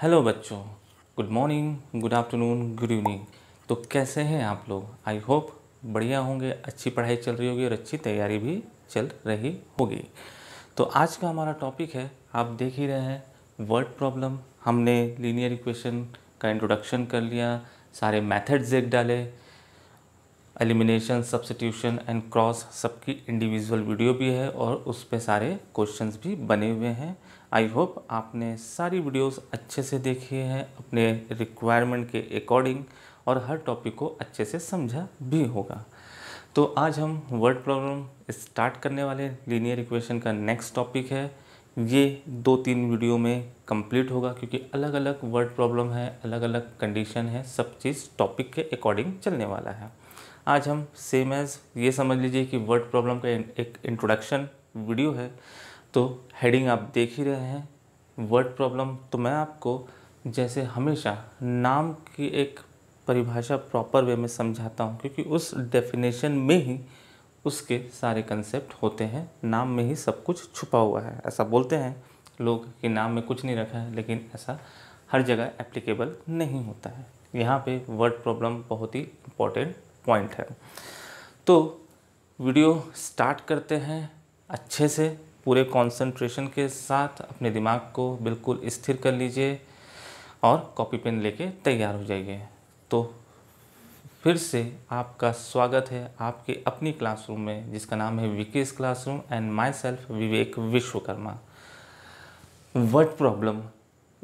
Hello बच्चों good morning good afternoon good evening तो कैसे हैं आप लोग आई होप बढ़िया होंगे अच्छी पढ़ाई चल रही होगी और अच्छी तैयारी भी चल रही होगी तो आज का हमारा टॉपिक है आप देख ही रहे हैं वर्ड प्रॉब्लम हमने लीनियर इक्वेशन का इंट्रोडक्शन कर लिया सारे मेथड्स देख डाले एलिमिनेशन सब्सटीट्यूशन एंड क्रॉस सबकी इंडिविजुअल वीडियो भी है और उस पर सारे क्वेश्चंस भी बने हुए हैं आई होप आपने सारी वीडियोस अच्छे से देखी हैं अपने रिक्वायरमेंट के अकॉर्डिंग और हर टॉपिक को अच्छे से समझा भी होगा तो आज हम वर्ड प्रॉब्लम स्टार्ट करने वाले लीनियर इक्वेशन का नेक्स्ट टॉपिक है ये दो तीन वीडियो में कंप्लीट होगा क्योंकि अलग अलग वर्ड प्रॉब्लम है अलग अलग कंडीशन है सब चीज़ टॉपिक के अकॉर्डिंग चलने वाला है आज हम सेम एज़ ये समझ लीजिए कि वर्ड प्रॉब्लम का एक इंट्रोडक्शन वीडियो है तो हेडिंग आप देख ही रहे हैं वर्ड प्रॉब्लम तो मैं आपको जैसे हमेशा नाम की एक परिभाषा प्रॉपर वे में समझाता हूँ क्योंकि उस डेफिनेशन में ही उसके सारे कंसेप्ट होते हैं नाम में ही सब कुछ छुपा हुआ है ऐसा बोलते हैं लोग कि नाम में कुछ नहीं रखा है लेकिन ऐसा हर जगह एप्लीकेबल नहीं होता है यहाँ पे वर्ड प्रॉब्लम बहुत ही इम्पॉर्टेंट पॉइंट है तो वीडियो स्टार्ट करते हैं अच्छे से पूरे कंसंट्रेशन के साथ अपने दिमाग को बिल्कुल स्थिर कर लीजिए और कॉपी पेन लेके तैयार हो जाइए तो फिर से आपका स्वागत है आपके अपनी क्लासरूम में जिसका नाम है Vikesh classroom and my self Vivek Vishwakarma word problem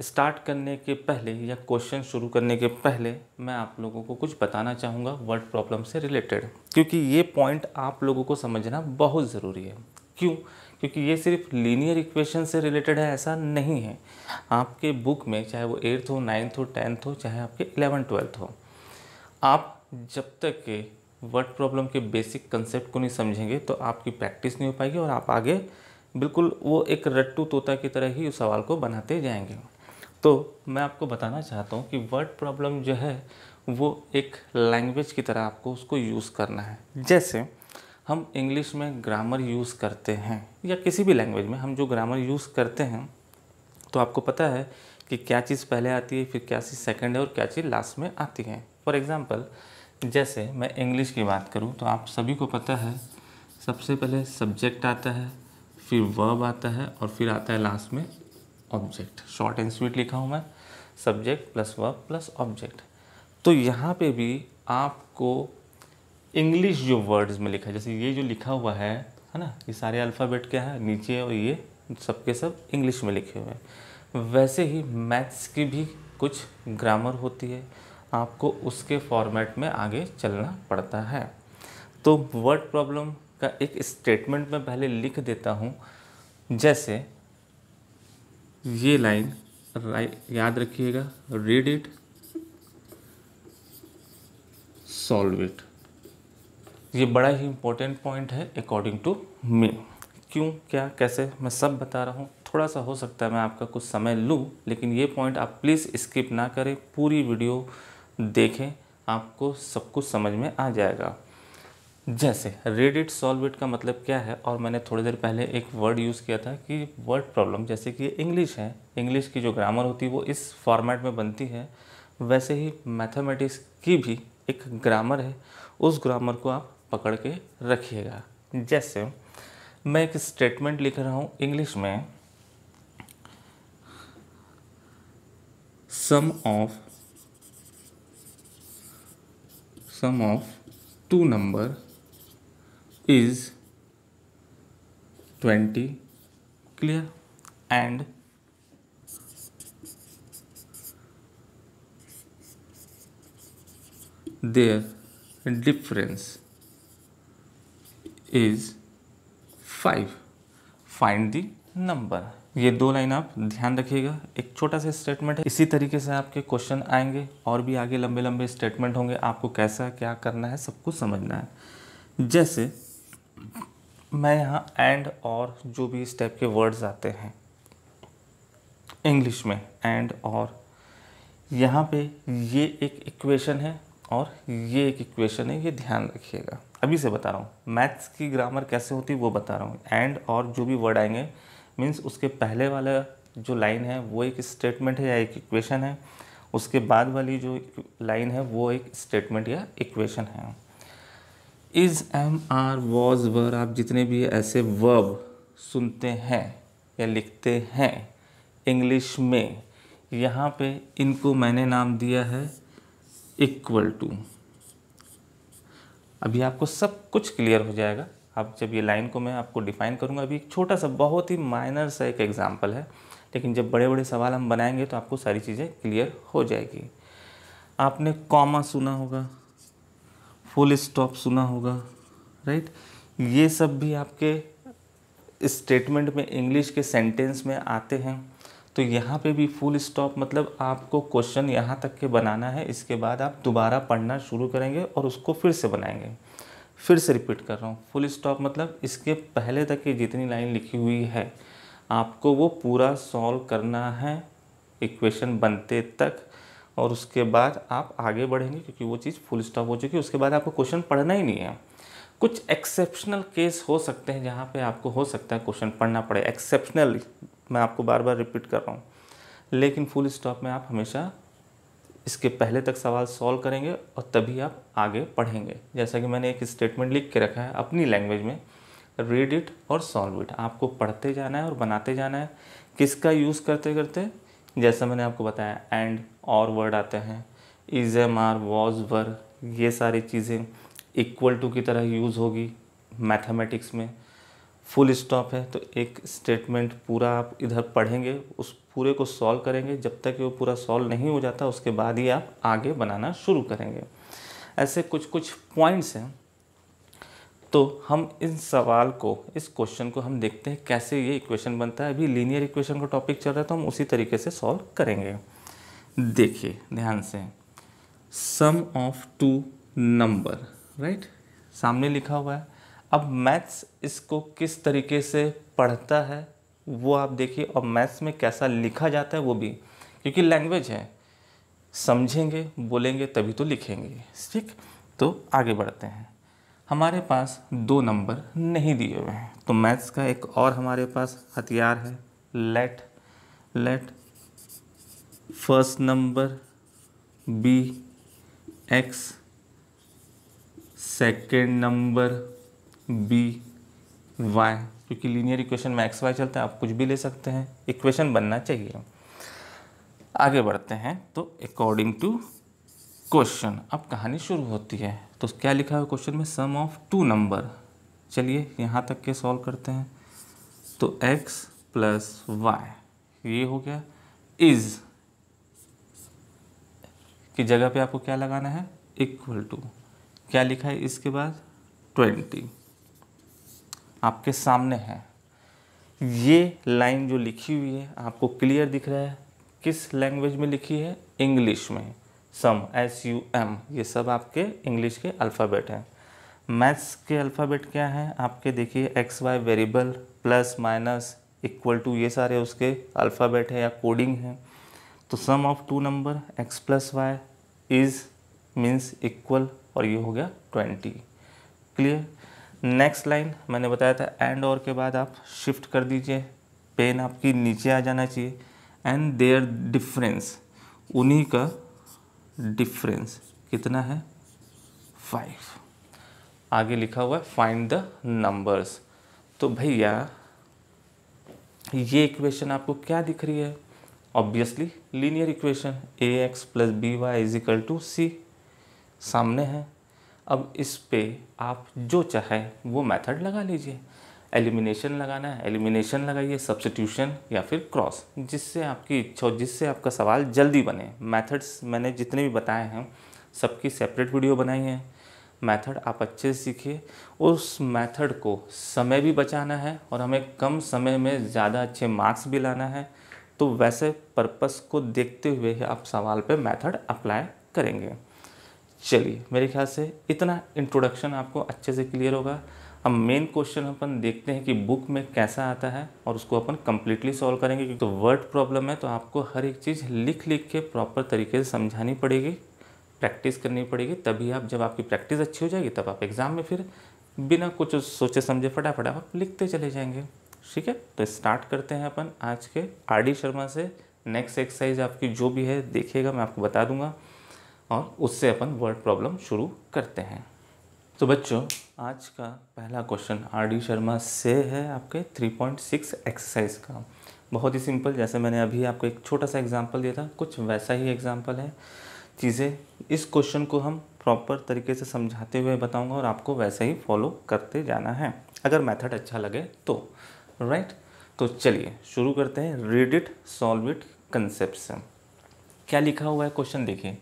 start करने के पहले या क्वेश्चन शुरू करने के पहले मैं आप लोगों को कुछ बताना चाहूँगा वर्ड प्रॉब्लम से रिलेटेड क्योंकि ये पॉइंट आप लोगों को समझना बहुत ज़रूरी है क्यों क्योंकि ये सिर्फ लीनियर इक्वेशन से रिलेटेड है ऐसा नहीं है आपके बुक में चाहे वो एट्थ हो नाइन्थ हो टेंथ हो चाहे आपके इलेवन ट्वेल्थ हो आप जब तक के वर्ड प्रॉब्लम के बेसिक कंसेप्ट को नहीं समझेंगे तो आपकी प्रैक्टिस नहीं हो पाएगी और आप आगे बिल्कुल वो एक रट्टू तोता की तरह ही उस सवाल को बनाते जाएंगे तो मैं आपको बताना चाहता हूँ कि वर्ड प्रॉब्लम जो है वो एक लैंग्वेज की तरह आपको उसको यूज़ करना है जैसे हम इंग्लिश में ग्रामर यूज़ करते हैं या किसी भी लैंग्वेज में हम जो ग्रामर यूज़ करते हैं तो आपको पता है कि क्या चीज़ पहले आती है फिर क्या चीज़ सेकेंड है और क्या चीज़ लास्ट में आती है फॉर एग्ज़ाम्पल जैसे मैं इंग्लिश की बात करूँ तो आप सभी को पता है सबसे पहले सब्जेक्ट आता है फिर वर्ब आता है और फिर आता है लास्ट में ऑब्जेक्ट शॉर्ट एंड स्वीट लिखा हूँ मैं subject plus verb plus object तो यहाँ पे भी आपको इंग्लिश जो वर्ड्स में लिखा है जैसे ये जो लिखा हुआ है है ना ये सारे अल्फ़ाबेट क्या है नीचे और ये सबके सब इंग्लिश में लिखे हुए हैं वैसे ही मैथ्स की भी कुछ ग्रामर होती है आपको उसके फॉर्मेट में आगे चलना पड़ता है तो वर्ड प्रॉब्लम का एक स्टेटमेंट मैं पहले लिख देता हूँ जैसे ये लाइन याद रखिएगा रीड इट सॉल्व इट ये बड़ा ही इम्पोर्टेंट पॉइंट है अकॉर्डिंग टू मी क्यों क्या कैसे मैं सब बता रहा हूँ थोड़ा सा हो सकता है मैं आपका कुछ समय लूँ लेकिन ये पॉइंट आप प्लीज़ स्किप ना करें पूरी वीडियो देखें आपको सब कुछ समझ में आ जाएगा जैसे रेड इट सॉल्व इट का मतलब क्या है और मैंने थोड़ी देर पहले एक वर्ड यूज़ किया था कि वर्ड प्रॉब्लम जैसे कि इंग्लिश है इंग्लिश की जो ग्रामर होती है वो इस फॉर्मेट में बनती है वैसे ही मैथमेटिक्स की भी एक ग्रामर है उस ग्रामर को आप पकड़ के रखिएगा जैसे मैं एक स्टेटमेंट लिख रहा हूँ इंग्लिश में sum of sum of two number is twenty clear and their difference is five find the number ये दो लाइन आप ध्यान रखिएगा एक छोटा सा स्टेटमेंट है इसी तरीके से आपके क्वेश्चन आएंगे और भी आगे लंबे लंबे स्टेटमेंट होंगे आपको कैसा क्या करना है सब कुछ समझना है जैसे मैं यहाँ एंड और जो भी इस टाइप के वर्ड्स आते हैं इंग्लिश में एंड और यहाँ पे ये एक इक्वेशन है और ये एक इक्वेशन है ये ध्यान रखिएगा अभी से बता रहा हूँ मैथ्स की ग्रामर कैसे होती है वो बता रहा हूँ एंड और जो भी वर्ड आएंगे मीन्स उसके पहले वाला जो लाइन है वो एक स्टेटमेंट है या एक इक्वेशन है उसके बाद वाली जो लाइन है वो एक स्टेटमेंट या इक्वेशन है is am are was were आप जितने भी ऐसे वर्ब सुनते हैं या लिखते हैं इंग्लिश में यहाँ पे इनको मैंने नाम दिया है इक्वल टू अभी आपको सब कुछ क्लियर हो जाएगा आप जब ये लाइन को मैं आपको डिफाइन करूँगा अभी एक छोटा सा बहुत ही माइनर सा एक एग्ज़ाम्पल है लेकिन जब बड़े बड़े सवाल हम बनाएंगे तो आपको सारी चीज़ें क्लियर हो जाएगी आपने कॉमा सुना होगा फुल स्टॉप सुना होगा राइट ये सब भी आपके स्टेटमेंट में इंग्लिश के सेंटेंस में आते हैं तो यहाँ पे भी फुल स्टॉप मतलब आपको क्वेश्चन यहाँ तक के बनाना है इसके बाद आप दोबारा पढ़ना शुरू करेंगे और उसको फिर से बनाएंगे फिर से रिपीट कर रहा हूँ फुल स्टॉप मतलब इसके पहले तक की जितनी लाइन लिखी हुई है आपको वो पूरा सॉल्व करना है इक्वेशन बनते तक और उसके बाद आप आगे बढ़ेंगे क्योंकि वो चीज़ फुल स्टॉप हो चुकी है उसके बाद आपको क्वेश्चन पढ़ना ही नहीं है कुछ एक्सेप्शनल केस हो सकते हैं जहाँ पे आपको हो सकता है क्वेश्चन पढ़ना पड़े एक्सेप्शनल मैं आपको बार बार रिपीट कर रहा हूँ लेकिन फुल स्टॉप में आप हमेशा इसके पहले तक सवाल सॉल्व करेंगे और तभी आप आगे पढ़ेंगे जैसा कि मैंने एक स्टेटमेंट लिख के रखा है अपनी लैंग्वेज में रीड इट और सॉल्व इट आपको पढ़ते जाना है और बनाते जाना है किसका यूज़ करते करते जैसा मैंने आपको बताया एंड और वर्ड आते हैं is M are was were ये सारी चीज़ें इक्वल टू की तरह यूज़ होगी मैथमेटिक्स में फुल स्टॉप है तो एक स्टेटमेंट पूरा आप इधर पढ़ेंगे उस पूरे को सॉल्व करेंगे जब तक वो पूरा सॉल्व नहीं हो जाता उसके बाद ही आप आगे बनाना शुरू करेंगे ऐसे कुछ कुछ पॉइंट्स हैं तो हम इस सवाल को इस क्वेश्चन को हम देखते हैं कैसे ये इक्वेशन बनता है अभी लीनियर इक्वेशन का टॉपिक चल रहा है तो हम उसी तरीके से सॉल्व करेंगे देखिए ध्यान से sum of two number right सामने लिखा हुआ है अब मैथ्स इसको किस तरीके से पढ़ता है वो आप देखिए और मैथ्स में कैसा लिखा जाता है वो भी क्योंकि लैंग्वेज है समझेंगे बोलेंगे तभी तो लिखेंगे ठीक तो आगे बढ़ते हैं हमारे पास दो नंबर नहीं दिए हुए हैं तो मैथ्स का एक और हमारे पास हथियार है let let first number be x second number be y क्योंकि लीनियर इक्वेशन में एक्स वाई चलता है आप कुछ भी ले सकते हैं इक्वेशन बनना चाहिए आगे बढ़ते हैं तो अकॉर्डिंग टू क्वेश्चन अब कहानी शुरू होती है तो क्या लिखा है क्वेश्चन में सम ऑफ टू नंबर चलिए यहाँ तक के सॉल्व करते हैं तो एक्स प्लस वाई ये हो गया इज़ की जगह पे आपको क्या लगाना है इक्वल टू क्या लिखा है इसके बाद ट्वेंटी आपके सामने है ये लाइन जो लिखी हुई है आपको क्लियर दिख रहा है किस लैंग्वेज में लिखी है इंग्लिश में सम एस यू एम ये सब आपके इंग्लिश के अल्फ़ाबेट हैं मैथ्स के अल्फ़ाबेट क्या हैं आपके देखिए x y variable plus minus equal to ये सारे उसके अल्फ़ाबेट हैं या कोडिंग हैं तो sum of two number x plus y is means equal और ये हो गया ट्वेंटी क्लियर नेक्स्ट लाइन मैंने बताया था एंड और के बाद आप शिफ्ट कर दीजिए पेन आपकी नीचे आ जाना चाहिए एंड देयर डिफरेंस उन्हीं का डिफरेंस कितना है फाइव आगे लिखा हुआ है फाइंड द नंबर्स तो भैया ये इक्वेशन आपको क्या दिख रही है obviously linear equation a x plus b y is equal to c सामने है अब इस पर आप जो चाहें वो मेथड लगा लीजिए एलिमिनेशन लगाना है एलिमिनेशन लगाइए सब्सटीट्यूशन या फिर क्रॉस जिससे आपकी इच्छा हो जिससे आपका सवाल जल्दी बने मेथड्स मैंने जितने भी बताए हैं सबकी सेपरेट वीडियो बनाई है मेथड आप अच्छे से सीखिए उस मेथड को समय भी बचाना है और हमें कम समय में ज़्यादा अच्छे मार्क्स भी लाना है तो वैसे पर्पस को देखते हुए आप सवाल पे मेथड अप्लाई करेंगे चलिए मेरे ख्याल से इतना इंट्रोडक्शन आपको अच्छे से क्लियर होगा अब मेन क्वेश्चन अपन देखते हैं कि बुक में कैसा आता है और उसको अपन कम्प्लीटली सॉल्व करेंगे क्योंकि तो वर्ड प्रॉब्लम है तो आपको हर एक चीज़ लिख लिख के प्रॉपर तरीके से समझानी पड़ेगी प्रैक्टिस करनी पड़ेगी तभी आप जब आपकी प्रैक्टिस अच्छी हो जाएगी तब आप एग्ज़ाम में फिर बिना कुछ सोचे समझे फटाफट आप लिखते चले जाएंगे ठीक है तो स्टार्ट करते हैं अपन आज के आर शर्मा से नेक्स्ट एक्सरसाइज आपकी जो भी है देखिएगा मैं आपको बता दूंगा और उससे अपन वर्ड प्रॉब्लम शुरू करते हैं तो बच्चों आज का पहला क्वेश्चन आर डी शर्मा से है आपके 3.6 एक्सरसाइज का बहुत ही सिंपल जैसे मैंने अभी आपको एक छोटा सा एग्जांपल दिया था कुछ वैसा ही एग्जांपल है चीज़ें इस क्वेश्चन को हम प्रॉपर तरीके से समझाते हुए बताऊंगा और आपको वैसे ही फॉलो करते जाना है अगर मेथड अच्छा लगे तो राइट तो चलिए शुरू करते हैं read it solve it concept क्या लिखा हुआ है क्वेश्चन देखिए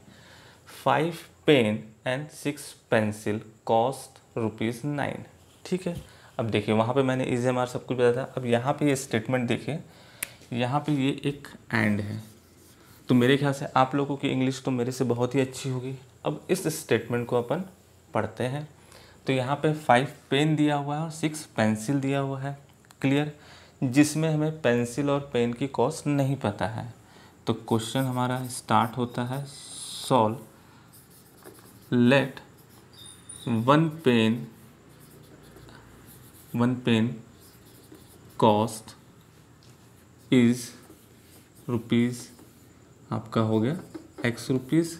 five pen and six pencil cost rupees nine ठीक है अब देखिए वहाँ पे मैंने इज e एम सब कुछ बताया था अब यहाँ पे ये स्टेटमेंट देखिए यहाँ पे ये एक एंड है तो मेरे ख्याल से आप लोगों की इंग्लिश तो मेरे से बहुत ही अच्छी होगी अब इस स्टेटमेंट को अपन पढ़ते हैं तो यहाँ पे फाइव पेन दिया हुआ है और सिक्स पेंसिल दिया हुआ है क्लियर जिसमें हमें पेंसिल और पेन की कॉस्ट नहीं पता है तो क्वेश्चन हमारा स्टार्ट होता है solve let one pen one pen cost is rupees आपका हो गया एक्स रुपीज़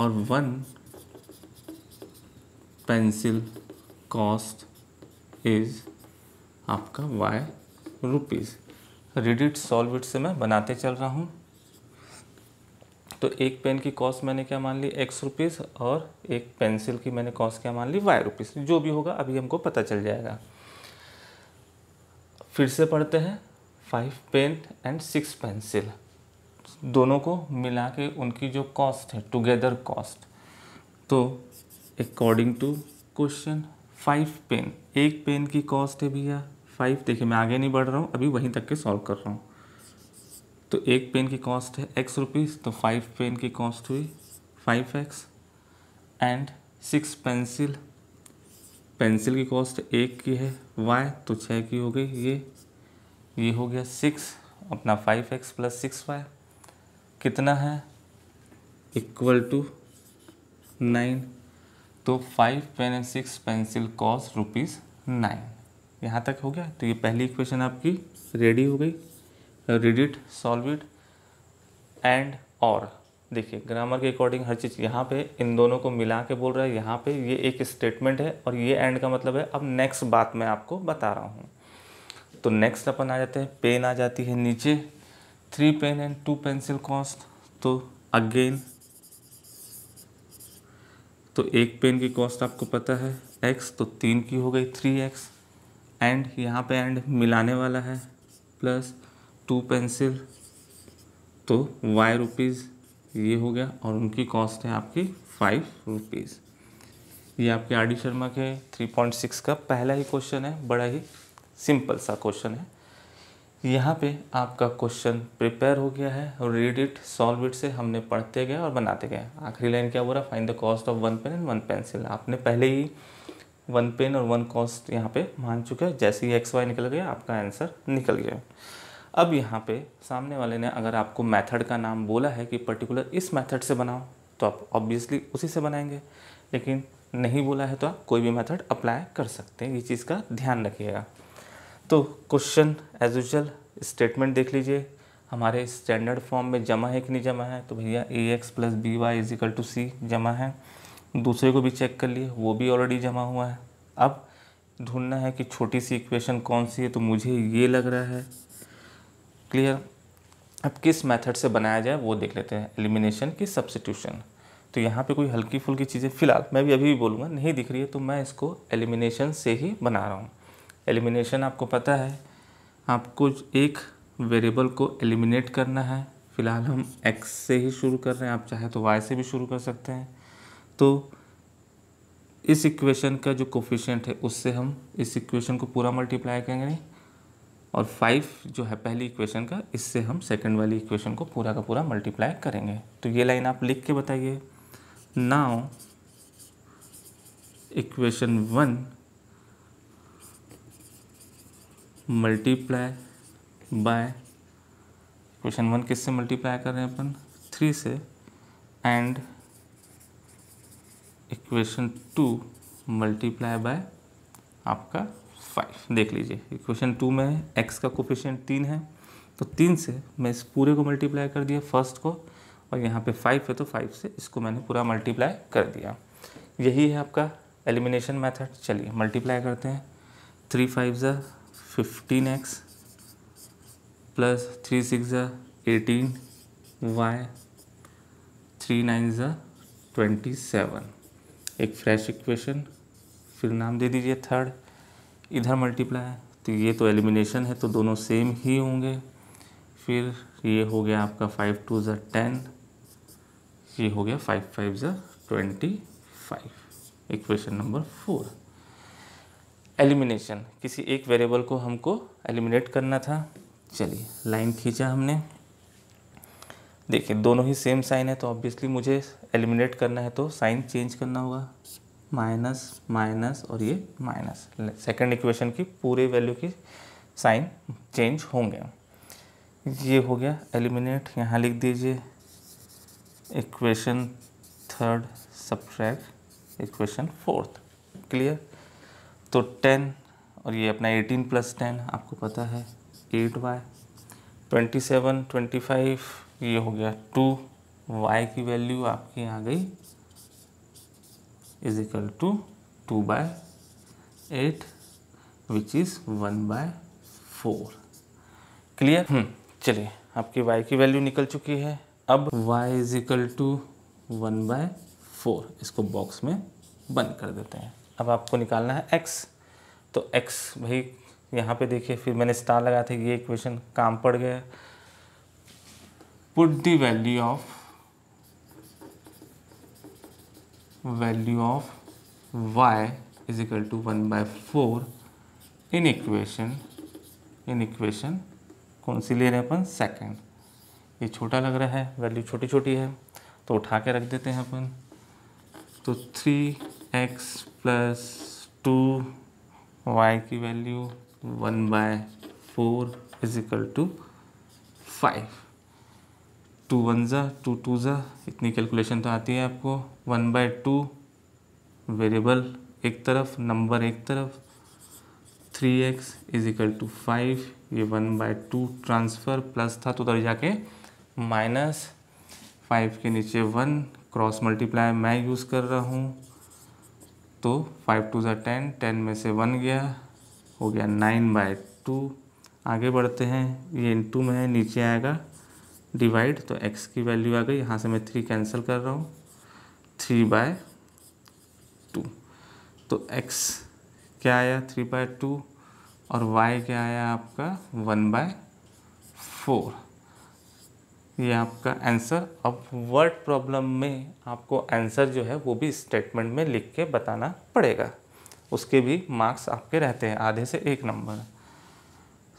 और वन पेंसिल कॉस्ट इज़ आपका वाई रुपीज़ रेडिट सॉल्व से मैं बनाते चल रहा हूँ तो एक पेन की कॉस्ट मैंने क्या मान ली एक्स रुपीज़ और एक पेंसिल की मैंने कॉस्ट क्या मान ली वाई रुपीज़ जो भी होगा अभी हमको पता चल जाएगा फिर से पढ़ते हैं five pen and six pencil दोनों को मिला के उनकी जो कॉस्ट है टुगेदर कॉस्ट तो according to question five pen एक पेन की कॉस्ट है भैया फाइव देखिए मैं आगे नहीं बढ़ रहा हूँ अभी वहीं तक के सॉल्व कर रहा हूँ तो एक पेन की कॉस्ट है एक्स रुपीज़ तो फाइव पेन की कॉस्ट हुई five x and six pencil pencil की कॉस्ट एक की है वाई तो छः की हो गई ये ये हो गया सिक्स अपना five x plus six y कितना है इक्वल टू नाइन तो five pen and six pencil cost rupees nine यहाँ तक हो गया तो ये पहली इक्वेशन आपकी रेडी हो गई read it solve it and और देखिए ग्रामर के अकॉर्डिंग हर चीज़ यहाँ पे इन दोनों को मिला के बोल रहा है यहाँ पे ये एक स्टेटमेंट है और ये एंड का मतलब है अब नेक्स्ट बात मैं आपको बता रहा हूँ तो नेक्स्ट अपन आ जाते हैं पेन आ जाती है नीचे three pen and two pencil cost तो अगेन तो एक पेन की कॉस्ट आपको पता है एक्स तो तीन की हो गई थ्री एक्स एंड यहाँ पे एंड मिलाने वाला है प्लस टू पेंसिल तो वाई रुपीज़ ये हो गया और उनकी कॉस्ट है आपकी फाइव रुपीज़ ये आपके आर डी शर्मा के थ्री पॉइंट सिक्स का पहला ही क्वेश्चन है बड़ा ही सिंपल सा क्वेश्चन है यहाँ पे आपका क्वेश्चन प्रिपेयर हो गया है और रीड इट सॉल्व इट से हमने पढ़ते गए और बनाते गए आखिरी लाइन क्या रहा find the cost of one pen and one pencil आपने पहले ही वन पेन और वन कॉस्ट यहाँ पे मान चुके हैं जैसे ही एक्स वाई निकल गया आपका आंसर निकल गया अब यहाँ पे सामने वाले ने अगर आपको मेथड का नाम बोला है कि पर्टिकुलर इस मेथड से बनाओ तो आप ऑब्वियसली उसी से बनाएंगे लेकिन नहीं बोला है तो आप कोई भी मेथड अप्लाई कर सकते हैं ये चीज़ का ध्यान रखिएगा तो क्वेश्चन एज यूजल स्टेटमेंट देख लीजिए हमारे स्टैंडर्ड फॉर्म में जमा है कि नहीं जमा है तो भैया a x plus b y is equal to c जमा है दूसरे को भी चेक कर लिए वो भी ऑलरेडी जमा हुआ है अब ढूंढना है कि छोटी सी इक्वेशन कौन सी है तो मुझे ये लग रहा है क्लियर अब किस मेथड से बनाया जाए वो देख लेते हैं एलिमिनेशन की सब्सटीट्यूशन तो यहाँ पे कोई हल्की फुल्की चीज़ें फिलहाल मैं भी अभी भी बोलूँगा नहीं दिख रही है तो मैं इसको एलिमिनेशन से ही बना रहा हूँ एलिमिनेशन आपको पता है आपको एक वेरिएबल को एलिमिनेट करना है फिलहाल हम एक्स से ही शुरू कर रहे हैं आप चाहे तो वाई से भी शुरू कर सकते हैं तो इस इक्वेशन का जो कोफिशेंट है उससे हम इस इक्वेशन को पूरा मल्टीप्लाई करेंगे और फाइव जो है पहली इक्वेशन का इससे हम सेकंड वाली इक्वेशन को पूरा का पूरा मल्टीप्लाई करेंगे तो ये लाइन आप लिख के बताइए now equation one multiply by equation one किससे मल्टीप्लाई कर रहे हैं अपन थ्री से and equation two multiply by आपका फाइव देख लीजिए इक्वेशन टू में एक्स का कोफिशियंट तीन है तो तीन से मैं इस पूरे को मल्टीप्लाई कर दिया फर्स्ट को और यहाँ पे फाइव है तो फाइव से इसको मैंने पूरा मल्टीप्लाई कर दिया यही है आपका एलिमिनेशन मेथड चलिए मल्टीप्लाई करते हैं थ्री फाइव ज़ा fifteen x plus three six ज़ा एटीन वाई थ्री नाइन ज़ा ट्वेंटी सेवन एक फ्रेश इक्वेशन फिर नाम दे दीजिए थर्ड इधर मल्टीप्लाई है तो ये तो एलिमिनेशन है तो दोनों सेम ही होंगे फिर ये हो गया आपका फाइव टू ज टेन ये हो गया फाइव फाइव ज twenty five equation number four elimination किसी एक वेरिएबल को हमको एलिमिनेट करना था चलिए लाइन खींचा हमने देखिए दोनों ही सेम साइन है तो ऑब्वियसली मुझे एलिमिनेट करना है तो साइन चेंज करना होगा माइनस माइनस और ये माइनस सेकंड इक्वेशन की पूरे वैल्यू की साइन चेंज होंगे ये हो गया एलिमिनेट यहाँ लिख दीजिए equation third subtract equation fourth clear तो टेन और ये अपना एटीन प्लस टेन आपको पता है eight y twenty seven twenty five ये हो गया टू वाई की वैल्यू आपकी आ गई is equal to two by eight which is one by four clear चलिए आपकी वाई की वैल्यू निकल चुकी है अब y is equal to one by four इसको बॉक्स में बंद कर देते हैं अब आपको निकालना है एक्स तो एक्स भाई यहाँ पे देखिए फिर मैंने स्टार लगाया था ये इक्वेशन काम पड़ गया put the value of value of y is equal to one by four in equation in equation कौन सी ले रहे हैं अपन सेकेंड ये छोटा लग रहा है वैल्यू छोटी छोटी है तो उठा के रख देते हैं अपन तो three x plus two y की value one by four is equal to five two one ज़ा टू टू ज़ा इतनी कैलकुलेशन तो आती है आपको वन बाय टू वेरिएबल एक तरफ नंबर एक तरफ three x is equal to five ये one by two transfer plus था तो उधर जाके माइनस फाइव के नीचे वन क्रॉस मल्टीप्लाई मैं यूज़ कर रहा हूँ तो फाइव टू ज़ा टेन टेन में से वन गया हो गया नाइन बाय टू आगे बढ़ते हैं ये इन टू में है नीचे आएगा डिवाइड तो एक्स की वैल्यू आ गई यहाँ से मैं थ्री कैंसिल कर रहा हूँ थ्री बाय टू तो एक्स क्या आया थ्री बाय टू और वाई क्या आया आपका वन बाय फोर ये आपका आंसर अब वर्ड प्रॉब्लम में आपको आंसर जो है वो भी स्टेटमेंट में लिख के बताना पड़ेगा उसके भी मार्क्स आपके रहते हैं आधे से एक नंबर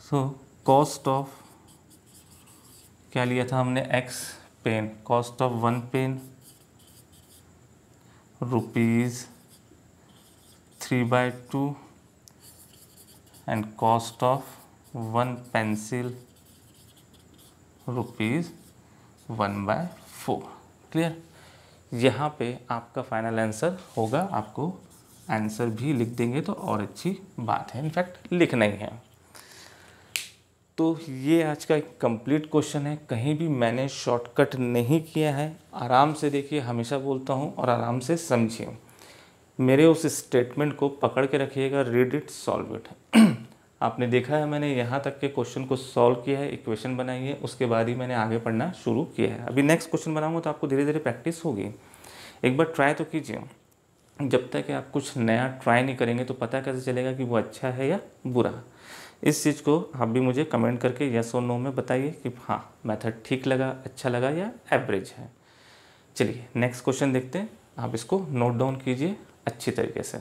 सो कॉस्ट ऑफ क्या लिया था हमने x pen cost of one pen rupees three by two and cost of one pencil rupees one by four clear यहाँ पे आपका फाइनल आंसर होगा आपको आंसर भी लिख देंगे तो और अच्छी बात है इनफैक्ट लिखना ही है तो ये आज का एक कंप्लीट क्वेश्चन है कहीं भी मैंने शॉर्टकट नहीं किया है आराम से देखिए हमेशा बोलता हूँ और आराम से समझिए मेरे उस स्टेटमेंट को पकड़ के रखिएगा रीड इट सॉल्व इट आपने देखा है मैंने यहाँ तक के क्वेश्चन को सॉल्व किया है इक्वेशन बनाई है उसके बाद ही मैंने आगे पढ़ना शुरू किया है अभी नेक्स्ट क्वेश्चन बनाऊंगा तो आपको धीरे धीरे प्रैक्टिस होगी एक बार ट्राई तो कीजिए जब तक आप कुछ नया ट्राई नहीं करेंगे तो पता कैसे चलेगा कि वो अच्छा है या बुरा इस चीज़ को आप भी मुझे कमेंट करके यस और नो में बताइए कि हाँ मेथड ठीक लगा अच्छा लगा या एवरेज है चलिए नेक्स्ट क्वेश्चन देखते हैं आप इसको नोट डाउन कीजिए अच्छी तरीके से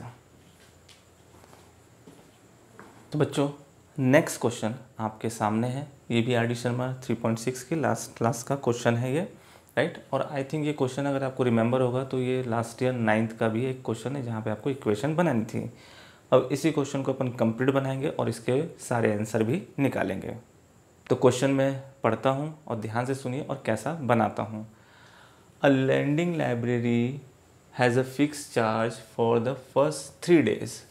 तो बच्चों नेक्स्ट क्वेश्चन आपके सामने है ये भी R D Sharma three point six की लास्ट क्लास का क्वेश्चन है ये राइट और आई थिंक ये क्वेश्चन अगर आपको रिमेंबर होगा तो ये लास्ट ईयर नाइन्थ का भी एक क्वेश्चन है जहाँ पे आपको इक्वेशन बनानी थी अब इसी क्वेश्चन को अपन कंप्लीट बनाएंगे और इसके सारे आंसर भी निकालेंगे तो क्वेश्चन में पढ़ता हूँ और ध्यान से सुनिए और कैसा बनाता हूँ a landing library has a fix charge for the first three days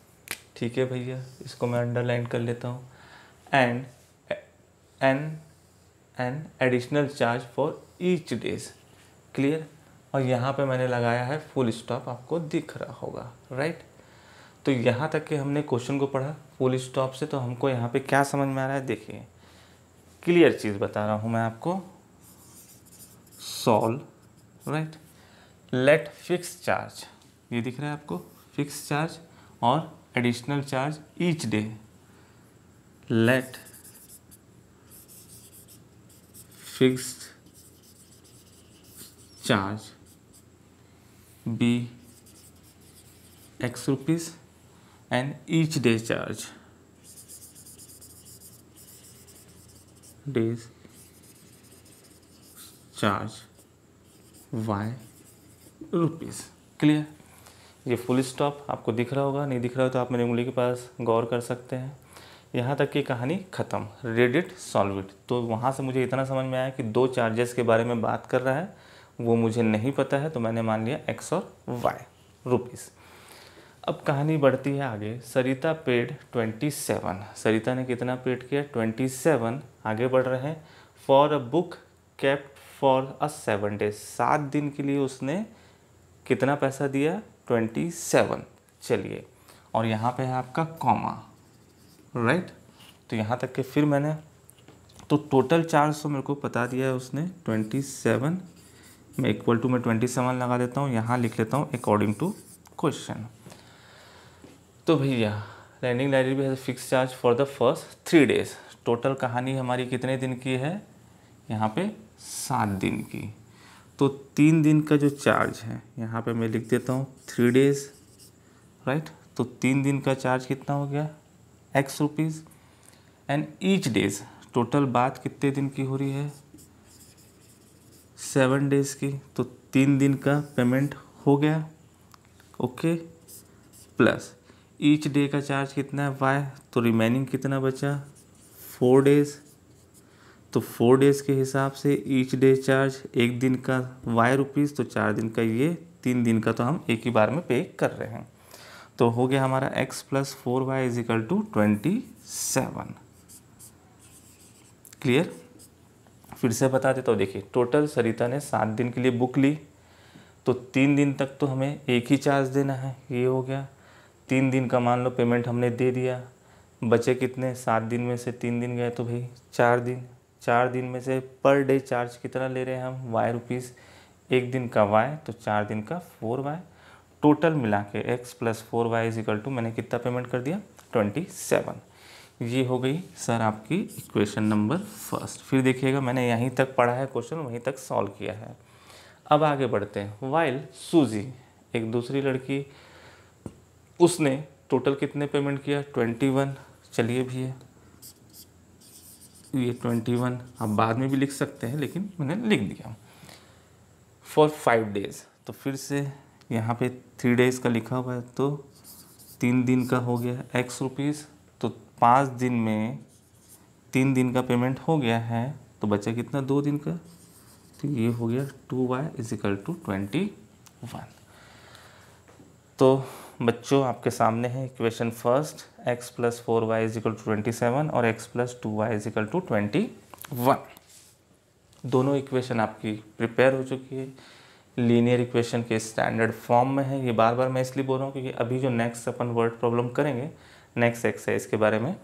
ठीक है भैया इसको मैं अंडरलाइन कर लेता हूँ and an an additional charge for each days clear और यहाँ पे मैंने लगाया है फुल स्टॉप आपको दिख रहा होगा राइट right? तो यहाँ तक के हमने क्वेश्चन को पढ़ा फुल स्टॉप से तो हमको यहाँ पे क्या समझ में आ रहा है देखिए क्लियर चीज़ बता रहा हूँ मैं आपको solve right let fix charge ये दिख रहा है आपको फिक्स चार्ज और additional charge each day let fix charge be x rupees and each day charge days charge y rupees clear ये फुल स्टॉप आपको दिख रहा होगा नहीं दिख रहा हो तो आप मेरी उंगली के पास गौर कर सकते हैं यहाँ तक की कहानी ख़त्म रेडिट सॉल्विट तो वहाँ से मुझे इतना समझ में आया कि दो चार्जेस के बारे में बात कर रहा है वो मुझे नहीं पता है तो मैंने मान लिया एक्स और वाई रुपीज़ अब कहानी बढ़ती है आगे सरिता पेड 27 सरिता ने कितना पेड किया 27 आगे बढ़ रहे हैं for a book kept for a seven days सात दिन के लिए उसने कितना पैसा दिया 27 चलिए और यहाँ पे है आपका कॉमा राइट तो यहाँ तक के फिर मैंने तो टोटल 400 मेरे को बता दिया है उसने 27 मैं इक्वल टू मैं 27 लगा देता हूँ यहाँ लिख लेता हूँ अकॉर्डिंग टू क्वेश्चन तो भैया लैंडिंग लाइब्रेरी भी fix charge for the first three days total कहानी हमारी कितने दिन की है यहाँ पे सात दिन की तो तीन दिन का जो चार्ज है यहाँ पे मैं लिख देता हूँ थ्री डेज राइट तो तीन दिन का चार्ज कितना हो गया x rupees and each days total बात कितने दिन की हो रही है सेवन डेज़ की तो तीन दिन का पेमेंट हो गया ओके प्लस ईच डे का चार्ज कितना है वाई तो रिमेनिंग कितना बचा फोर डेज़ तो फोर डेज़ के हिसाब से ईच डे चार्ज एक दिन का वाई रुपीज़ तो चार दिन का ये तीन दिन का तो हम एक ही बार में पे कर रहे हैं तो हो गया हमारा x plus four y is equal to twenty seven clear फिर से बता देता हूँ देखिए टोटल सरिता ने सात दिन के लिए बुक ली तो तीन दिन तक तो हमें एक ही चार्ज देना है ये हो गया तीन दिन का मान लो पेमेंट हमने दे दिया बचे कितने सात दिन में से तीन दिन गए तो भाई चार दिन चार दिन में से पर डे चार्ज कितना ले रहे हैं हम वाई रुपीज़ एक दिन का वाई तो चार दिन का फोर वाई टोटल मिला के x plus four y is equal to मैंने कितना पेमेंट कर दिया ट्वेंटी सेवन ये हो गई सर आपकी इक्वेशन नंबर फर्स्ट फिर देखिएगा मैंने यहीं तक पढ़ा है क्वेश्चन वहीं तक सॉल्व किया है अब आगे बढ़ते हैं वाइल सूजी एक दूसरी लड़की उसने टोटल कितने पेमेंट किया ट्वेंटी वन चलिए भी है ये ट्वेंटी वन आप बाद में भी लिख सकते हैं लेकिन मैंने लिख दिया फॉर फाइव डेज़ तो फिर से यहाँ पे थ्री डेज़ का लिखा हुआ है तो तीन दिन का हो गया एक्स रुपीज़ तो पाँच दिन में तीन दिन का पेमेंट हो गया है तो बचा कितना दो दिन का तो ये हो गया two y is equal to twenty one तो बच्चों आपके सामने है equation first x plus four y is equal to twenty seven और x plus two y is equal to twenty one दोनों इक्वेशन आपकी प्रिपेयर हो चुकी है लीनियर इक्वेशन के स्टैंडर्ड फॉर्म में है ये बार बार मैं इसलिए बोल रहा हूँ क्योंकि अभी जो नेक्स्ट अपन वर्ड प्रॉब्लम करेंगे नेक्स्ट एक्सरसाइज के बारे में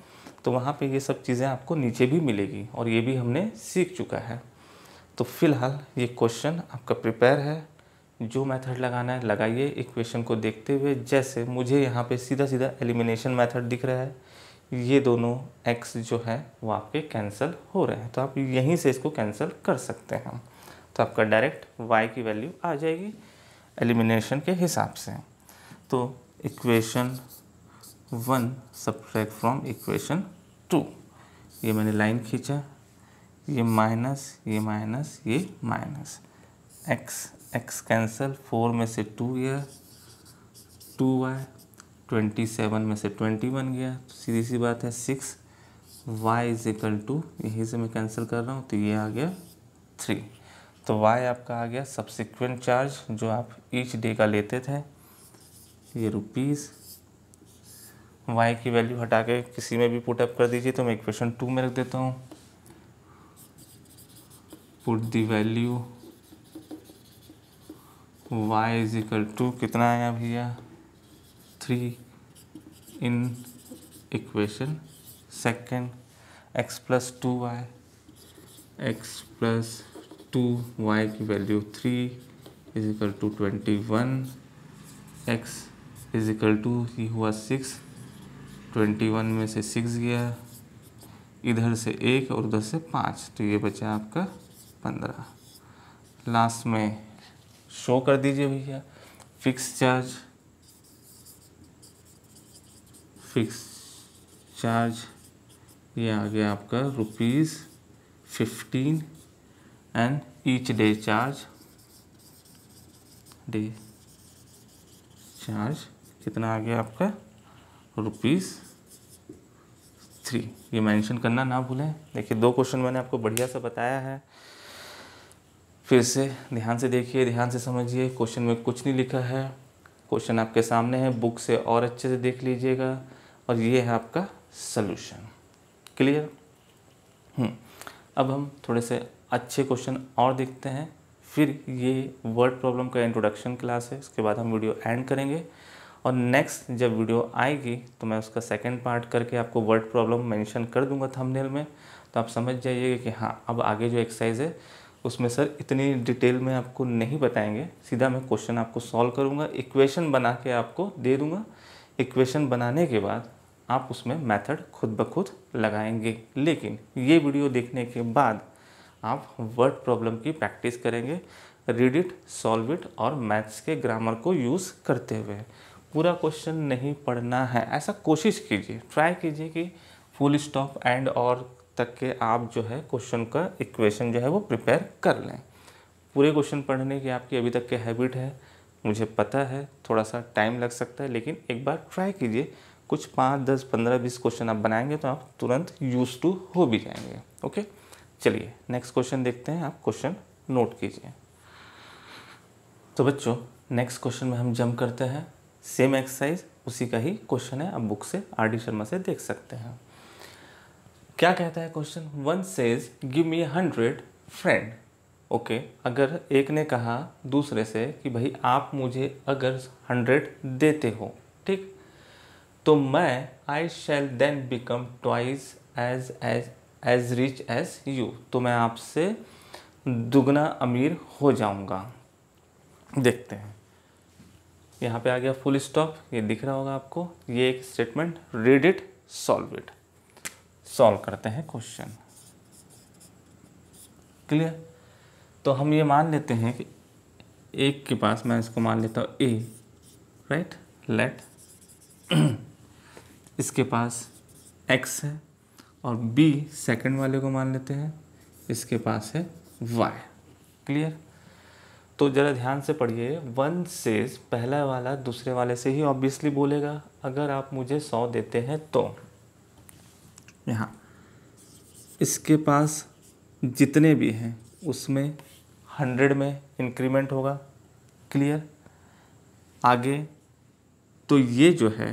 तो वहाँ पे ये सब चीज़ें आपको नीचे भी मिलेगी और ये भी हमने सीख चुका है तो फिलहाल ये क्वेश्चन आपका प्रिपेयर है जो मेथड लगाना है लगाइए इक्वेशन को देखते हुए जैसे मुझे यहाँ पे सीधा सीधा एलिमिनेशन मेथड दिख रहा है ये दोनों एक्स जो है वो आपके कैंसिल हो रहे हैं तो आप यहीं से इसको कैंसिल कर सकते हैं तो आपका डायरेक्ट वाई की वैल्यू आ जाएगी एलिमिनेशन के हिसाब से तो equation one subtract from equation two ये मैंने लाइन खींचा ये माइनस ये माइनस ये minus x x cancel four में से टू गया टू वाई ट्वेंटी सेवन में से ट्वेंटी बन गया तो सीधी सी बात है six y is equal to यहीं से मैं कैंसिल कर रहा हूँ तो ये आ गया थ्री तो वाई आपका आ गया सब्सिक्वेंट चार्ज जो आप ईच डे का लेते थे ये रुपीज़ वाई की वैल्यू हटा के किसी में भी पुट अप कर दीजिए तो मैं इक्वेशन टू में रख देता हूँ put the value y is equal to कितना आया भैया three in equation second x plus two y x plus two y की value three is equal to twenty one x is equal to ये हुआ सिक्स ट्वेंटी वन में से six गया इधर से एक और उधर से पाँच तो ये बचा आपका पंद्रह लास्ट में शो कर दीजिए भैया फिक्स चार्ज फिक्स चार्ज ये आ गया आपका rupees fifteen and each day charge day charge कितना आ गया आपका रुपीज़ थ्री ये मेंशन करना ना भूलें देखिए दो क्वेश्चन मैंने आपको बढ़िया से बताया है फिर से ध्यान से देखिए ध्यान से समझिए क्वेश्चन में कुछ नहीं लिखा है क्वेश्चन आपके सामने है बुक से और अच्छे से देख लीजिएगा और ये है आपका सल्यूशन क्लियर हम्म, अब हम थोड़े से अच्छे क्वेश्चन और देखते हैं फिर ये वर्ड प्रॉब्लम का इंट्रोडक्शन क्लास है उसके बाद हम वीडियो एंड करेंगे और नेक्स्ट जब वीडियो आएगी तो मैं उसका सेकंड पार्ट करके आपको वर्ड प्रॉब्लम मेंशन कर दूंगा थंबनेल में तो आप समझ जाइएगा कि हाँ अब आगे जो एक्सरसाइज है उसमें सर इतनी डिटेल में आपको नहीं बताएंगे सीधा मैं क्वेश्चन आपको सॉल्व करूँगा इक्वेशन बना के आपको दे दूंगा इक्वेशन बनाने के बाद आप उसमें मेथड खुद ब खुद लगाएंगे लेकिन ये वीडियो देखने के बाद आप वर्ड प्रॉब्लम की प्रैक्टिस करेंगे रीड इट सॉल्व इट और मैथ्स के ग्रामर को यूज़ करते हुए पूरा क्वेश्चन नहीं पढ़ना है ऐसा कोशिश कीजिए ट्राई कीजिए कि फुल स्टॉप एंड और तक के आप जो है क्वेश्चन का इक्वेशन जो है वो प्रिपेयर कर लें पूरे क्वेश्चन पढ़ने की आपकी अभी तक के हैबिट है मुझे पता है थोड़ा सा टाइम लग सकता है लेकिन एक बार ट्राई कीजिए कुछ पाँच दस पंद्रह बीस क्वेश्चन आप बनाएंगे तो आप तुरंत यूज टू हो भी जाएंगे ओके चलिए नेक्स्ट क्वेश्चन देखते हैं आप क्वेश्चन नोट कीजिए तो बच्चों नेक्स्ट क्वेश्चन में हम जम करते हैं सेम एक्सरसाइज उसी का ही क्वेश्चन है आप बुक से आर डी शर्मा से देख सकते हैं क्या कहता है question one says give me hundred friend okay अगर एक ने कहा दूसरे से कि भाई आप मुझे अगर हंड्रेड देते हो ठीक तो मैं I shall then become twice as as as rich as you तो मैं आपसे दुगना अमीर हो जाऊंगा देखते हैं यहाँ पे आ गया फुल स्टॉप ये दिख रहा होगा आपको ये एक statement read it solve it solve करते हैं क्वेश्चन क्लियर तो हम ये मान लेते हैं कि एक के पास मैं इसको मान लेता हूँ ए राइट लेट इसके पास एक्स है और बी सेकंड वाले को मान लेते हैं इसके पास है वाई क्लियर तो ज़रा ध्यान से पढ़िए वन सेज पहला वाला दूसरे वाले से ही ऑब्वियसली बोलेगा अगर आप मुझे सौ देते हैं तो यहाँ इसके पास जितने भी हैं उसमें हंड्रेड में इंक्रीमेंट होगा क्लियर आगे तो ये जो है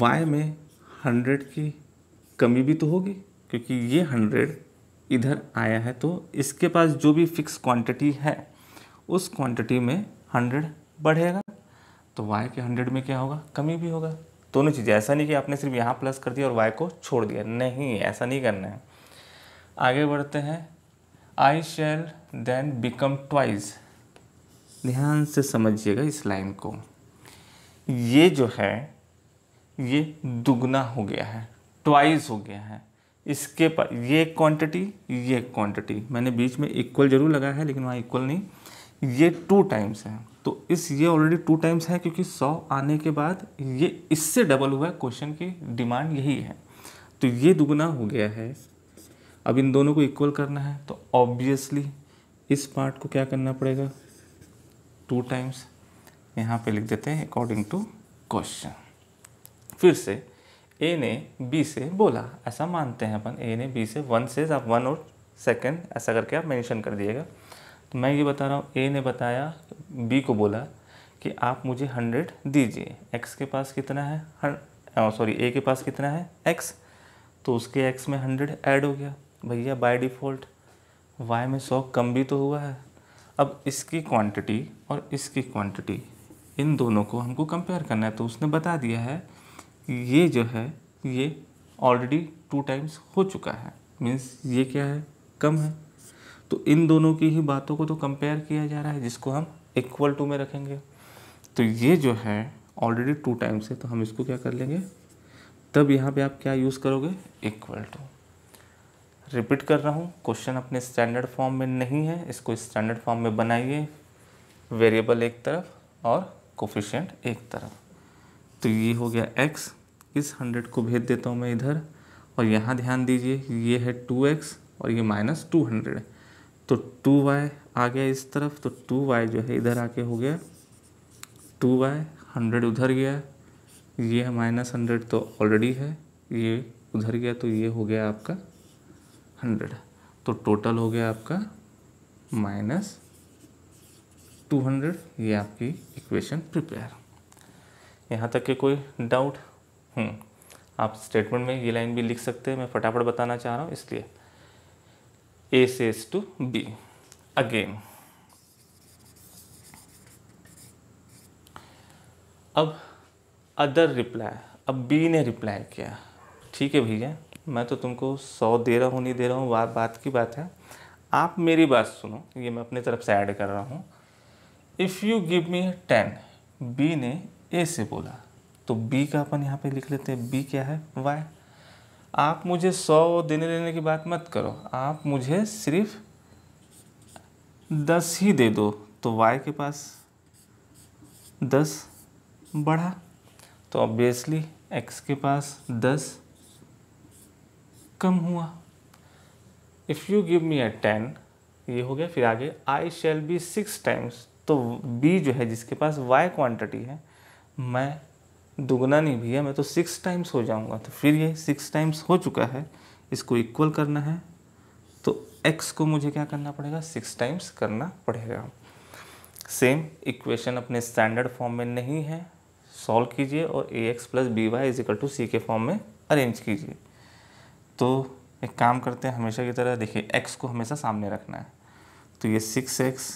वाई में हंड्रेड की कमी भी तो होगी क्योंकि ये हंड्रेड इधर आया है तो इसके पास जो भी फिक्स क्वांटिटी है उस क्वांटिटी में हंड्रेड बढ़ेगा तो वाई के हंड्रेड में क्या होगा कमी भी होगा दोनों चीज़ें ऐसा नहीं कि आपने सिर्फ यहाँ प्लस कर दिया और वाई को छोड़ दिया नहीं ऐसा नहीं करना है आगे बढ़ते हैं I shall then become twice ध्यान से समझिएगा इस लाइन को ये जो है ये दुगना हो गया है ट्वाइस हो गया है इसके पर ये क्वांटिटी ये क्वांटिटी मैंने बीच में इक्वल जरूर लगा है लेकिन वहाँ इक्वल नहीं ये टू टाइम्स है तो इस ये ऑलरेडी टू टाइम्स है क्योंकि सौ आने के बाद ये इससे डबल हुआ है क्वेश्चन की डिमांड यही है तो ये दुगुना हो गया है अब इन दोनों को इक्वल करना है तो ऑब्वियसली इस पार्ट को क्या करना पड़ेगा टू टाइम्स यहाँ पे लिख देते हैं अकॉर्डिंग टू क्वेश्चन फिर से ए ने बी से बोला ऐसा मानते हैं अपन ए ने बी से वन से आप वन और सेकेंड ऐसा करके आप मैंशन कर दिएगा तो मैं ये बता रहा हूँ ए ने बताया बी को बोला कि आप मुझे हंड्रेड दीजिए एक्स के पास कितना है सॉरी ए के पास कितना है एक्स तो उसके एक्स में हंड्रेड ऐड हो गया भैया बाय डिफ़ॉल्ट वाई में सौ कम भी तो हुआ है अब इसकी क्वांटिटी और इसकी क्वांटिटी इन दोनों को हमको कंपेयर करना है तो उसने बता दिया है ये जो है ये ऑलरेडी टू टाइम्स हो चुका है मीन्स ये क्या है कम है तो इन दोनों की ही बातों को तो कंपेयर किया जा रहा है जिसको हम इक्वल टू में रखेंगे तो ये जो है ऑलरेडी टू टाइम्स है तो हम इसको क्या कर लेंगे तब यहाँ पे आप क्या यूज़ करोगे इक्वल टू रिपीट कर रहा हूँ क्वेश्चन अपने स्टैंडर्ड फॉर्म में नहीं है इसको स्टैंडर्ड फॉर्म में बनाइए वेरिएबल एक तरफ और कोफिशेंट एक तरफ तो ये हो गया एक्स इस हंड्रेड को भेज देता हूँ मैं इधर और यहाँ ध्यान दीजिए ये है टू एक्स और ये माइनस टू हंड्रेड तो टू वाई आ गया इस तरफ तो टू वाई जो है इधर आके हो गया टू वाई हंड्रेड उधर गया ये है माइनस हंड्रेड तो ऑलरेडी है ये उधर गया तो ये हो गया आपका हंड्रेड तो टोटल हो गया आपका माइनस टू हंड्रेड ये आपकी इक्वेशन प्रिपेयर यहाँ तक के कोई डाउट हम्म, आप स्टेटमेंट में ये लाइन भी लिख सकते हैं मैं फटाफट बताना चाह रहा हूँ इसलिए A says to B again. अब अदर रिप्लाई अब बी ने रिप्लाई किया ठीक है भैया मैं तो तुमको सौ दे रहा हूँ नहीं दे रहा हूँ बात बात की बात है आप मेरी बात सुनो ये मैं अपनी तरफ से ऐड कर रहा हूँ if you give me ten B ने ए से बोला तो बी का अपन यहाँ पे लिख लेते हैं बी क्या है वाई आप मुझे सौ देने लेने की बात मत करो आप मुझे सिर्फ दस ही दे दो तो वाई के पास दस बढ़ा तो ऑब्वियसली एक्स के पास दस कम हुआ if you give me a ten ये हो गया फिर आगे I shall be six times तो बी जो है जिसके पास वाई क्वांटिटी है मैं दुगना नहीं भैया मैं तो सिक्स टाइम्स हो जाऊंगा तो फिर ये सिक्स टाइम्स हो चुका है इसको इक्वल करना है तो एक्स को मुझे क्या करना पड़ेगा सिक्स टाइम्स करना पड़ेगा सेम इक्वेशन अपने स्टैंडर्ड फॉर्म में नहीं है सॉल्व कीजिए और a x plus b y is equal to c के फॉर्म में अरेंज कीजिए तो एक काम करते हैं हमेशा की तरह देखिए एक्स को हमेशा सामने रखना है तो ये सिक्स एक्स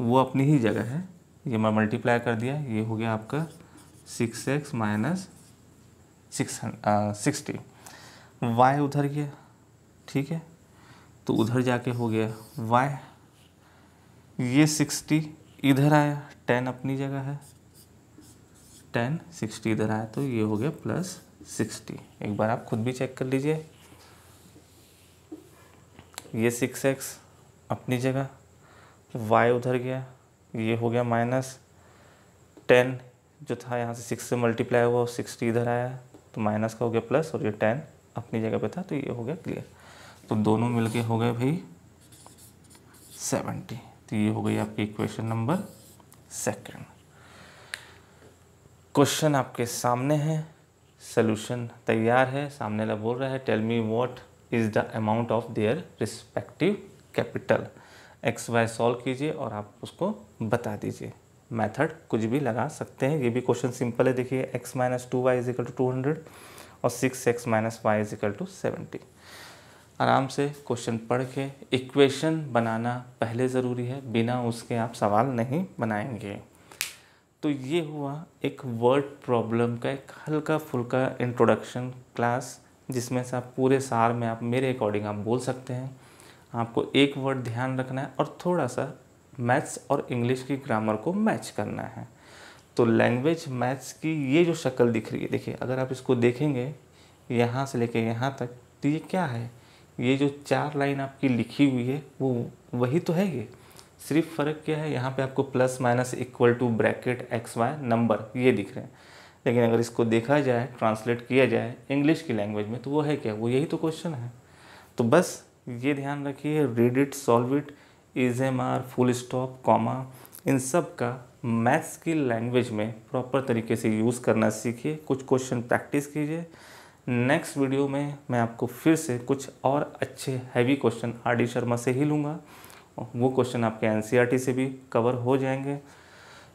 वो अपनी ही जगह है ये मैं मल्टीप्लाई कर दिया ये हो गया आपका six x minus six sixty y उधर गया ठीक है तो उधर जाके हो गया वाई ये सिक्सटी इधर आया टेन अपनी जगह है टेन सिक्सटी इधर आया तो ये हो गया प्लस सिक्सटी एक बार आप खुद भी चेक कर लीजिए ये सिक्स एक्स अपनी जगह वाई उधर गया ये हो गया माइनस टेन जो था यहाँ से सिक्स से मल्टीप्लाई हुआ और सिक्सटी इधर आया तो माइनस का हो गया प्लस और ये टेन अपनी जगह पे था तो ये हो गया क्लियर तो दोनों मिलके हो गए भाई सेवेंटी तो ये हो गई आपकी क्वेश्चन नंबर सेकंड क्वेश्चन आपके सामने है सोल्यूशन तैयार है सामने वाला बोल रहा है tell me what is the amount of their respective capital x y solve कीजिए और आप उसको बता दीजिए मेथड कुछ भी लगा सकते हैं ये भी क्वेश्चन सिंपल है देखिए x minus two y is equal to two hundred और six x minus y is equal to seventy आराम से क्वेश्चन पढ़ के इक्वेशन बनाना पहले ज़रूरी है बिना उसके आप सवाल नहीं बनाएंगे तो ये हुआ एक वर्ड प्रॉब्लम का एक हल्का फुल्का इंट्रोडक्शन क्लास जिसमें से आप पूरे सार में आप मेरे अकॉर्डिंग आप बोल सकते हैं आपको एक वर्ड ध्यान रखना है और थोड़ा सा मैथ्स और इंग्लिश की ग्रामर को मैच करना है तो लैंग्वेज मैथ्स की ये जो शक्ल दिख रही है देखिए अगर आप इसको देखेंगे यहाँ से लेके यहाँ तक तो ये क्या है ये जो चार लाइन आपकी लिखी हुई है वो वही तो है ये सिर्फ फ़र्क क्या है यहाँ पे आपको plus minus equal to bracket x y number ये दिख रहे हैं लेकिन अगर इसको देखा जाए ट्रांसलेट किया जाए इंग्लिश की लैंग्वेज में तो वो है क्या वो यही तो क्वेश्चन है तो बस ये ध्यान रखिए read it solve it is M R full stop comma इन सब का मैथ्स की लैंग्वेज में प्रॉपर तरीके से यूज़ करना सीखिए कुछ क्वेश्चन प्रैक्टिस कीजिए नेक्स्ट वीडियो में मैं आपको फिर से कुछ और अच्छे heavy question R D Sharma से ही लूँगा वो क्वेश्चन आपके एन e से भी कवर हो जाएंगे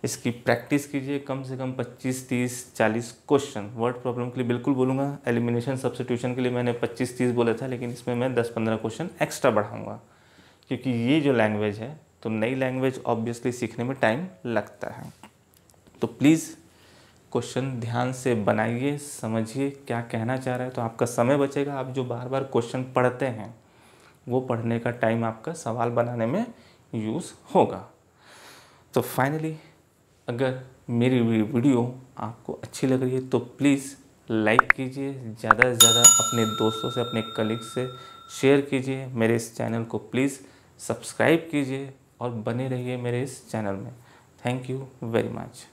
इसकी प्रैक्टिस कीजिए कम से कम 25, 30, 40 क्वेश्चन वर्ड प्रॉब्लम के लिए बिल्कुल बोलूँगा एलिमिनेशन सब्सिट्यूशन के लिए मैंने 25, 30 बोला था लेकिन इसमें मैं 10-15 क्वेश्चन एक्स्ट्रा बढ़ाऊँगा क्योंकि ये जो लैंग्वेज है तो नई लैंग्वेज ऑब्वियसली सीखने में टाइम लगता है तो प्लीज़ क्वेश्चन ध्यान से बनाइए समझिए क्या कहना चाह रहा है तो आपका समय बचेगा आप जो बार बार क्वेश्चन पढ़ते हैं वो पढ़ने का टाइम आपका सवाल बनाने में यूज़ होगा तो फाइनली अगर मेरी वीडियो आपको अच्छी लग रही है तो प्लीज़ लाइक कीजिए ज़्यादा से ज़्यादा अपने दोस्तों से अपने कलीग से शेयर कीजिए मेरे इस चैनल को प्लीज़ सब्सक्राइब कीजिए और बने रहिए मेरे इस चैनल में थैंक यू वेरी मच